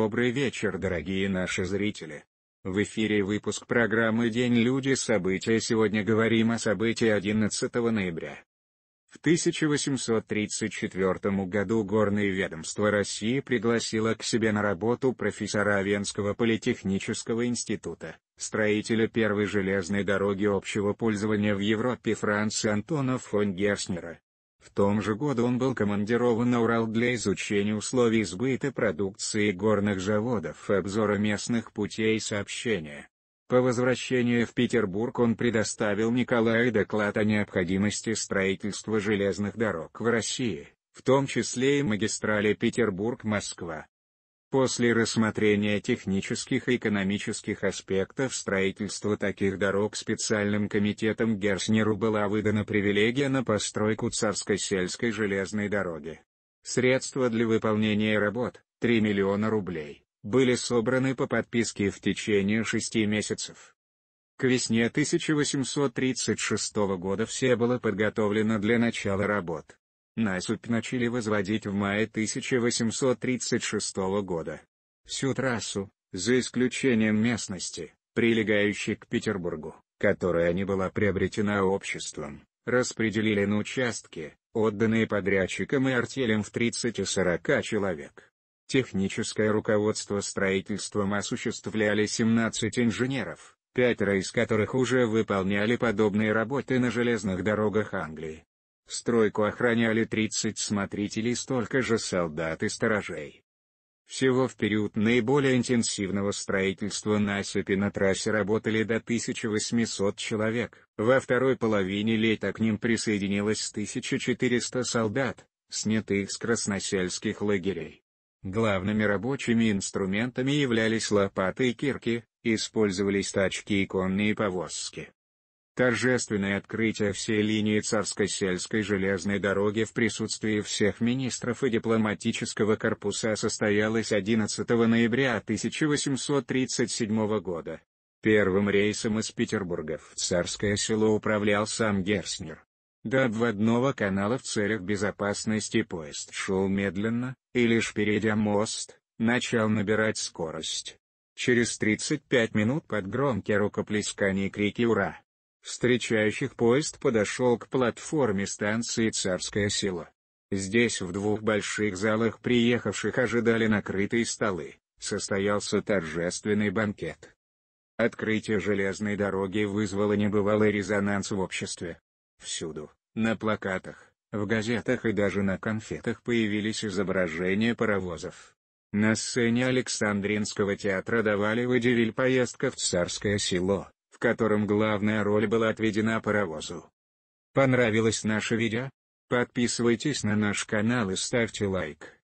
Добрый вечер, дорогие наши зрители. В эфире выпуск программы «День люди. События». Сегодня говорим о событии 11 ноября. В 1834 году Горное ведомство России пригласило к себе на работу профессора Венского политехнического института, строителя первой железной дороги общего пользования в Европе Франца Антона фон Герснера. В том же году он был командирован на Урал для изучения условий сбыта продукции горных заводов и обзора местных путей сообщения. По возвращении в Петербург он предоставил Николаю доклад о необходимости строительства железных дорог в России, в том числе и магистрали Петербург-Москва. После рассмотрения технических и экономических аспектов строительства таких дорог специальным комитетом Герснеру была выдана привилегия на постройку царской сельской железной дороги. Средства для выполнения работ, 3 миллиона рублей, были собраны по подписке в течение шести месяцев. К весне 1836 года все было подготовлено для начала работ. Насыпь начали возводить в мае 1836 года. Всю трассу, за исключением местности, прилегающей к Петербургу, которая не была приобретена обществом, распределили на участки, отданные подрядчикам и артелям в 30-40 человек. Техническое руководство строительством осуществляли 17 инженеров, пятеро из которых уже выполняли подобные работы на железных дорогах Англии. Стройку охраняли 30 смотрителей столько же солдат и сторожей. Всего в период наиболее интенсивного строительства насыпи на трассе работали до 1800 человек. Во второй половине лета к ним присоединилось 1400 солдат, снятых с красносельских лагерей. Главными рабочими инструментами являлись лопаты и кирки, использовались тачки и конные повозки торжественное открытие всей линии царской сельской железной дороги в присутствии всех министров и дипломатического корпуса состоялось 11 ноября 1837 года. Первым рейсом из Петербурга в царское село управлял сам Герснер. До обводного канала в целях безопасности поезд шел медленно, и лишь перейдя мост, начал набирать скорость. Через 35 минут под громкие рукоплескания и крики «Ура!» встречающих поезд подошел к платформе станции «Царское село». Здесь в двух больших залах приехавших ожидали накрытые столы, состоялся торжественный банкет. Открытие железной дороги вызвало небывалый резонанс в обществе. Всюду, на плакатах, в газетах и даже на конфетах появились изображения паровозов. На сцене Александринского театра давали выделили поездка в царское село в котором главная роль была отведена паровозу. Понравилось наше видео? Подписывайтесь на наш канал и ставьте лайк.